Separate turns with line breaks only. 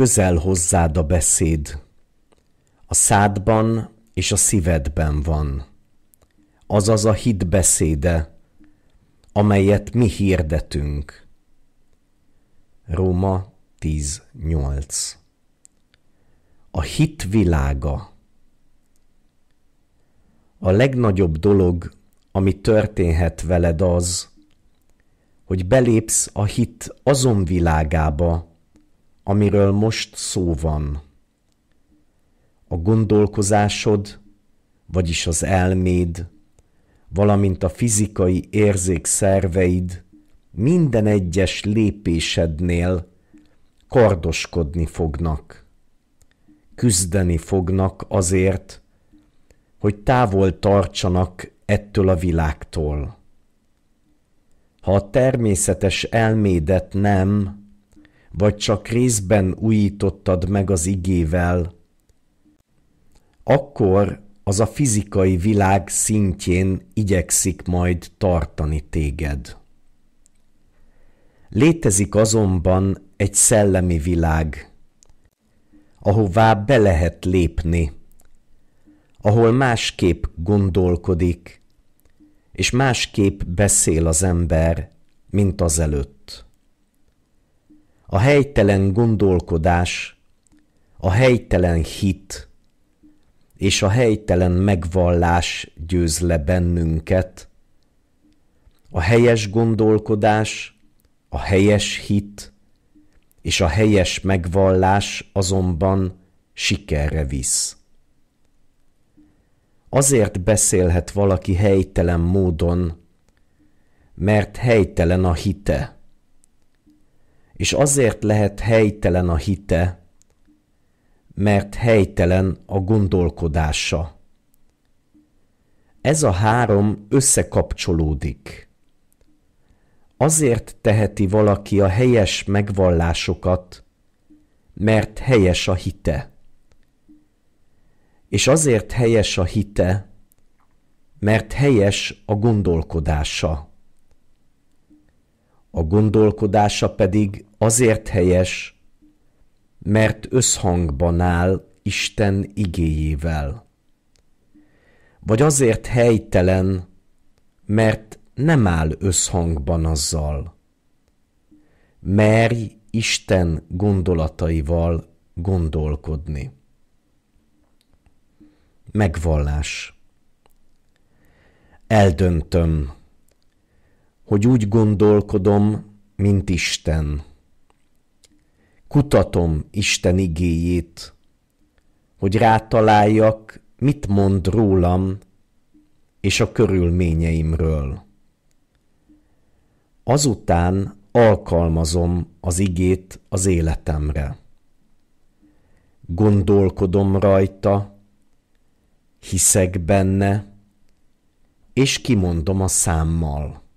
közel hozzád a beszéd. A szádban és a szívedben van. Azaz a hit beszéde, amelyet mi hirdetünk. Róma 10.8 A hit világa A legnagyobb dolog, ami történhet veled az, hogy belépsz a hit azon világába, amiről most szó van, a gondolkozásod, vagyis az elméd, valamint a fizikai érzékszerveid minden egyes lépésednél kardoskodni fognak, küzdeni fognak azért, hogy távol tartsanak ettől a világtól. Ha a természetes elmédet nem, vagy csak részben újítottad meg az igével, akkor az a fizikai világ szintjén igyekszik majd tartani téged. Létezik azonban egy szellemi világ, ahová be lehet lépni, ahol másképp gondolkodik, és másképp beszél az ember, mint az előtt a helytelen gondolkodás, a helytelen hit és a helytelen megvallás győz le bennünket, a helyes gondolkodás, a helyes hit és a helyes megvallás azonban sikerre visz. Azért beszélhet valaki helytelen módon, mert helytelen a hite és azért lehet helytelen a hite, mert helytelen a gondolkodása. Ez a három összekapcsolódik. Azért teheti valaki a helyes megvallásokat, mert helyes a hite. És azért helyes a hite, mert helyes a gondolkodása a gondolkodása pedig azért helyes, mert összhangban áll Isten igéjével. Vagy azért helytelen, mert nem áll összhangban azzal. Merj Isten gondolataival gondolkodni. Megvallás. Eldöntöm, hogy úgy gondolkodom, mint Isten. Kutatom Isten igéjét, hogy rátaláljak, mit mond rólam és a körülményeimről. Azután alkalmazom az igét az életemre. Gondolkodom rajta, hiszek benne, és kimondom a számmal.